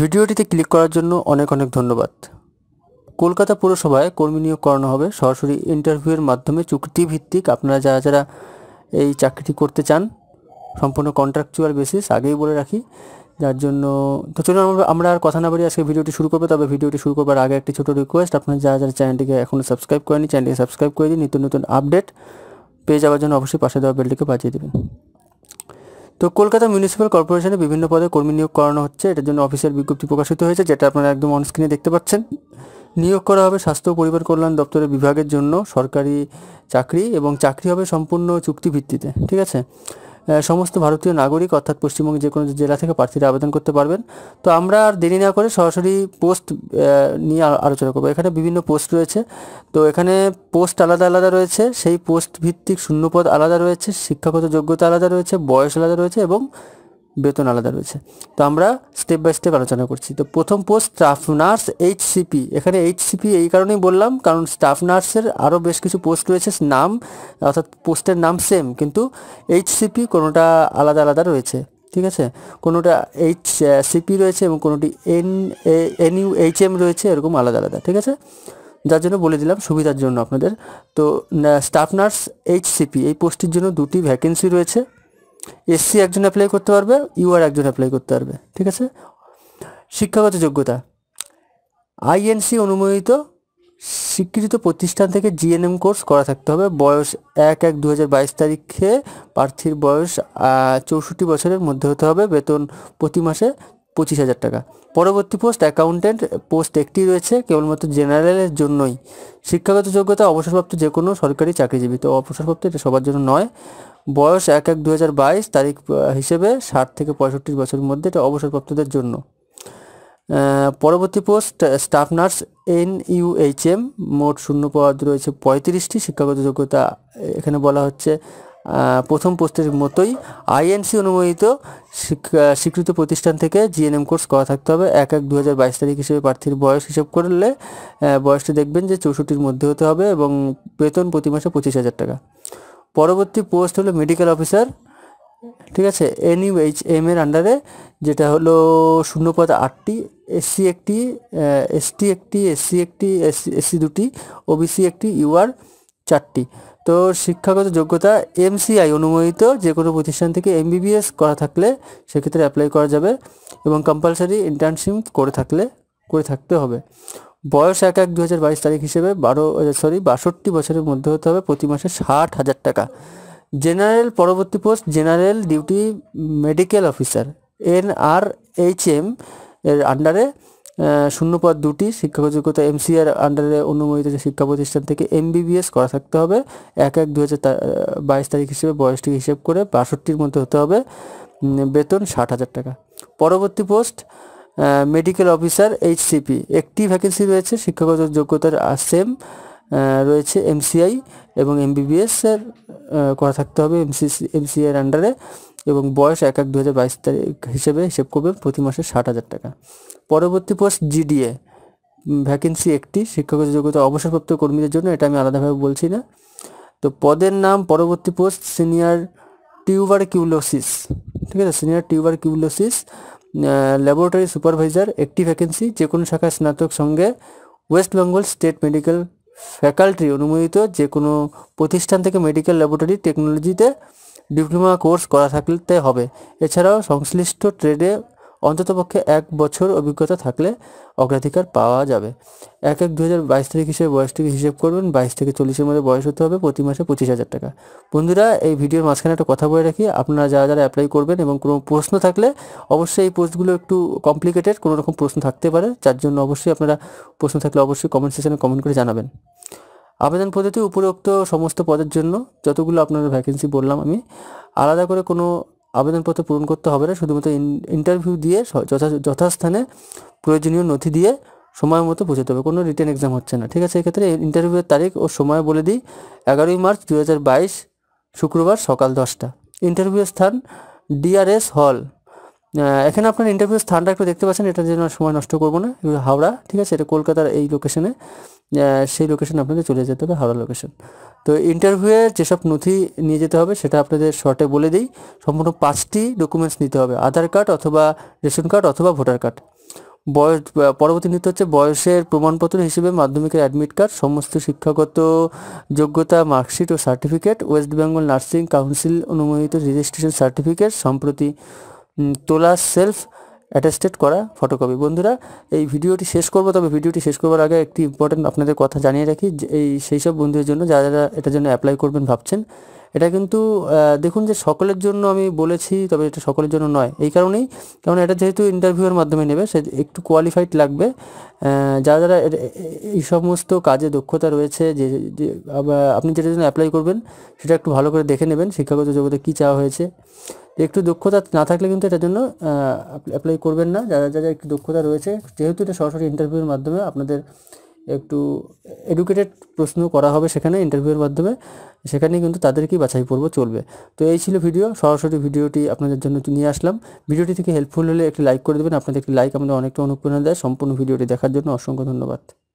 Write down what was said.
ভিডিওটিতে ক্লিক করার জন্য অনেক অনেক ধন্যবাদ কলকাতা পুরসভায় কর্মী নিয়োগ করানো হবে সরাসরি ইন্টারভিউয়ের মাধ্যমে চুক্তিভিত্তিক আপনারা যারা যারা এই চাকরিটি করতে চান সম্পূর্ণ কন্ট্রাকচুয়াল বেসিস আগেই বলে রাখি যার জন্য তো চলুন আমরা আর কথা না বলি আজকে ভিডিওটি শুরু করবে তবে ভিডিওটি শুরু করবার আগে একটি ছোটো রিকোয়েস্ট আপনার যারা যারা চ্যানেলটিকে এখনও সাবস্ক্রাইব করেনি চ্যানেলটিকে সাবস্ক্রাইব করে দিন নিত্য নতুন আপডেট পেয়ে যাওয়ার জন্য অবশ্যই পাশে দেওয়া বেলটিকে বাজিয়ে দেবেন তো কলকাতা মিউনিসিপ্যাল কর্পোরেশনে বিভিন্ন পদে কর্মী নিয়োগ করানো হচ্ছে এটার জন্য অফিসের বিজ্ঞপ্তি প্রকাশিত হয়েছে যেটা আপনারা একদম অনস্ক্রিনে দেখতে পাচ্ছেন নিয়োগ করা হবে স্বাস্থ্য পরিবার কল্যাণ দপ্তরের বিভাগের জন্য সরকারি চাকরি এবং চাকরি হবে সম্পূর্ণ চুক্তিভিত্তিতে ঠিক আছে সমস্ত ভারতীয় নাগরিক অর্থাৎ পশ্চিমবঙ্গের যে কোনো জেলা থেকে প্রার্থীরা আবেদন করতে পারবেন তো আমরা আর দেরি না করে সরাসরি পোস্ট নিয়ে আলোচনা করবো এখানে বিভিন্ন পোস্ট রয়েছে তো এখানে পোস্ট আলাদা আলাদা রয়েছে সেই পোস্ট ভিত্তিক শূন্যপদ আলাদা রয়েছে শিক্ষাগত যোগ্যতা আলাদা রয়েছে বয়স আলাদা রয়েছে এবং বেতন আলাদা রয়েছে তো আমরা স্টেপ বাই স্টেপ আলোচনা করছি তো প্রথম পোস্ট স্টাফ নার্স এইচসিপি এখানে এইচসিপি এই কারণেই বললাম কারণ স্টাফ নার্সের আরও বেশ কিছু পোস্ট রয়েছে নাম অর্থাৎ পোস্টের নাম সেম কিন্তু এইচসিপি কোনোটা আলাদা আলাদা রয়েছে ঠিক আছে কোনোটা এইচ সিপি রয়েছে এবং কোনোটি N N U H M রয়েছে এরকম আলাদা আলাদা ঠিক আছে যার জন্য বলে দিলাম সুবিধার জন্য আপনাদের তো স্টাফ নার্স এইচসিপি এই পোস্টের জন্য দুটি ভ্যাকেন্সি রয়েছে এসসি একজন অ্যাপ্লাই করতে পারবে ইউআর একজন অ্যাপ্লাই করতে পারবে ঠিক আছে শিক্ষাগত যোগ্যতা আইএনসি অনুমোদিত স্বীকৃত প্রতিষ্ঠান থেকে জিএনএম কোর্স করা থাকতে হবে বয়স এক এক দু হাজার বাইশ তারিখে প্রার্থীর বয়স চৌষট্টি বছরের মধ্যে হতে হবে বেতন প্রতি মাসে পঁচিশ হাজার টাকা পরবর্তী পোস্ট অ্যাকাউন্টেন্ট পোস্ট একটি রয়েছে কেবলমাত্র জেনারেলের জন্যই শিক্ষাগত যোগ্যতা অবসরপ্রাপ্ত যে কোনো সরকারি চাকরিজীবী তো অবসরপ্রাপ্ত এটা সবার জন্য নয় বয়স এক এক দু তারিখ হিসেবে ষাট থেকে পঁয়ষট্টি বছরের মধ্যে এটা অবসরপ্রাপ্তদের জন্য পরবর্তী post staff nurse N U H M মোট শূন্য পদ রয়েছে পঁয়ত্রিশটি শিক্ষাগত যোগ্যতা এখানে বলা হচ্ছে প্রথম পোস্টের মতোই আইএনসি অনুমোদিত স্বীকৃত প্রতিষ্ঠান থেকে জিএনএম কোর্স করা থাকতে হবে এক এক দু তারিখ হিসেবে প্রার্থীর বয়স হিসেব করলে বয়সটি দেখবেন যে চৌষট্টির মধ্যে হতে হবে এবং বেতন প্রতি মাসে পঁচিশ হাজার টাকা পরবর্তী পোস্ট হলো মেডিকেল অফিসার ঠিক আছে এনইউএইচ এম এর আন্ডারে যেটা হলো শূন্যপদ আটটি এসসি একটি এসটি একটি এসসি একটি এসসি দুটি ওবিসি একটি ইউআর চারটি তো শিক্ষাগত যোগ্যতা এমসিআই অনুমোদিত যে কোনো প্রতিষ্ঠান থেকে এমবিবিএস করা থাকলে সেক্ষেত্রে অ্যাপ্লাই করা যাবে এবং কম্পালসারি ইন্টার্নশিপ করে থাকলে করে থাকতে হবে বয়স এক এক দু হাজার বাইশ তারিখ হিসেবে বারো সরি বাষট্টি বছরের মধ্যে হতে হবে প্রতি মাসে ষাট হাজার টাকা জেনারেল পরবর্তী post general duty medical officer N R H M এর আন্ডারে শূন্যপদ দুটি এম যোগ্যতা আর আন্ডারে অনুমোদিত যে শিক্ষা প্রতিষ্ঠান থেকে এমবিবিএস করা থাকতে হবে এক এক দু হাজার বাইশ তারিখ হিসেবে বয়সটি হিসেব করে বাষট্টির মধ্যে হতে হবে বেতন ষাট হাজার টাকা পরবর্তী পোস্ট মেডিকেল অফিসার এইচসিপি একটি ভ্যাকেন্সি রয়েছে শিক্ষাগত যোগ্যতার সেম রয়েছে এমসিআই এবং এমবিবিএসের করা থাকতে হবে এমসিসি এমসিআইয়ের আন্ডারে এবং বয়স এক এক দু হাজার বাইশ তারিখ হিসেবে হিসেব করবে প্রতি মাসে ষাট হাজার টাকা পরবর্তী পোস্ট জিডিএ ভ্যাকেন্সি একটি শিক্ষাগত যোগ্যতা অবসরপ্রাপ্ত কর্মীদের জন্য এটা আমি আলাদাভাবে বলছি না তো পদের নাম পরবর্তী পোস্ট সিনিয়র টিউবার কিউলোসিস ঠিক আছে senior tuberculosis laboratory supervisor একটি ভ্যাকেন্সি যে কোনো শাখায় স্নাতক সঙ্গে West Bengal state medical faculty অনুমোদিত যে কোনো প্রতিষ্ঠান থেকে মেডিকেল ল্যাবরেটরি টেকনোলজিতে ডিপ্লোমা কোর্স করা থাকতে হবে এছাড়াও সংশ্লিষ্ট ট্রেডে অন্ততপক্ষে এক বছর অভিজ্ঞতা থাকলে অগ্রাধিকার পাওয়া যাবে এক এক দু হাজার বাইশ তারিখ হিসেবে বয়সটিকে হিসেব করবেন বাইশ থেকে চল্লিশের মধ্যে বয়স হতে হবে প্রতি মাসে পঁচিশ হাজার টাকা বন্ধুরা এই ভিডিওর মাঝখানে একটা কথা বলে রাখি আপনারা যারা যারা অ্যাপ্লাই করবেন এবং কোনো প্রশ্ন থাকলে অবশ্যই এই পোস্টগুলো একটু কমপ্লিকেটেড কোনো রকম প্রশ্ন থাকতে পারে যার জন্য অবশ্যই আপনারা প্রশ্ন থাকলে অবশ্যই কমেন্ট সেশনে কমেন্ট করে জানাবেন আবেদন পদ্ধতি উপরোক্ত সমস্ত পদের জন্য যতগুলো আপনার ভ্যাকেন্সি বললাম আমি আলাদা করে কোনো আবেদনপত্র পূরণ করতে হবে না শুধুমাত্র ইন্টারভিউ দিয়ে যথাস্থানে প্রয়োজনীয় নথি দিয়ে সময় মতো পৌঁছাতে হবে কোনো রিটার্ন এক্সাম হচ্ছে না ঠিক আছে এক্ষেত্রে ইন্টারভিউয়ের তারিখ ও সময় বলে দিই এগারোই মার্চ দু শুক্রবার সকাল দশটা ইন্টারভিউয়ের স্থান ডিআরএস হল এখানে আপনার ইন্টারভিউ স্থানটা একটু দেখতে পাচ্ছেন এটার জন্য সময় নষ্ট করবো না হাওড়া ঠিক আছে এটা কলকাতার এই লোকেশনে সেই লোকেশন আপনাদের চলে যেতে হবে হাওড়া লোকেশন তো ইন্টারভিউয়ে যেসব নথি নিয়ে যেতে হবে সেটা আপনাদের শর্টে বলে দিই সম্পূর্ণ পাঁচটি ডকুমেন্টস নিতে হবে আধার কার্ড অথবা রেশন কার্ড অথবা ভোটার কার্ড বয়স পরবর্তী নিতে হচ্ছে বয়সের প্রমাণপত্র হিসেবে মাধ্যমিকের অ্যাডমিট কার্ড সমস্ত শিক্ষাগত যোগ্যতা মার্কশিট ও certificate West Bengal nursing council অনুমোদিত রেজিস্ট্রেশন সার্টিফিকেট সম্প্রতি তোলা সেলফ অ্যাটেস্টেড করা ফটোকপি বন্ধুরা এই ভিডিওটি শেষ করব তবে ভিডিওটি শেষ করবার আগে একটি ইম্পর্টেন্ট আপনাদের কথা জানিয়ে রাখি এই সেই সব বন্ধুদের জন্য যারা যারা এটার জন্য অ্যাপ্লাই করবেন ভাবছেন এটা কিন্তু দেখুন যে সকলের জন্য আমি বলেছি তবে এটা সকলের জন্য নয় এই কারণেই কারণ এটা যেহেতু ইন্টারভিউয়ের মাধ্যমে নেবে সে একটু কোয়ালিফাইড লাগবে যারা যারা এই সমস্ত কাজে দক্ষতা রয়েছে যে আপনি যেটার জন্য অ্যাপ্লাই করবেন সেটা একটু ভালো করে দেখে নেবেন শিক্ষাগত জগতে কী চাওয়া হয়েছে একটু দক্ষতা না থাকলে কিন্তু এটার জন্য অ্যাপ্লাই করবেন না যারা যারা একটু দক্ষতা রয়েছে যেহেতু এটা সরাসরি ইন্টারভিউর মাধ্যমে আপনাদের একটু এডুকেটেড প্রশ্ন করা হবে সেখানে ইন্টারভিউর মাধ্যমে সেখানে কিন্তু তাদেরকেই বাছাই পর্ব চলবে তো এই ছিল ভিডিও সরাসরি ভিডিওটি আপনাদের জন্য নিয়ে আসলাম ভিডিওটি থেকে হেল্পফুল হলে একটি লাইক করে দেবেন আপনাদের একটি লাইক আমাদের অনেকটা অনুপ্রেরণা দেয় সম্পূর্ণ ভিডিওটি দেখার জন্য অসংখ্য ধন্যবাদ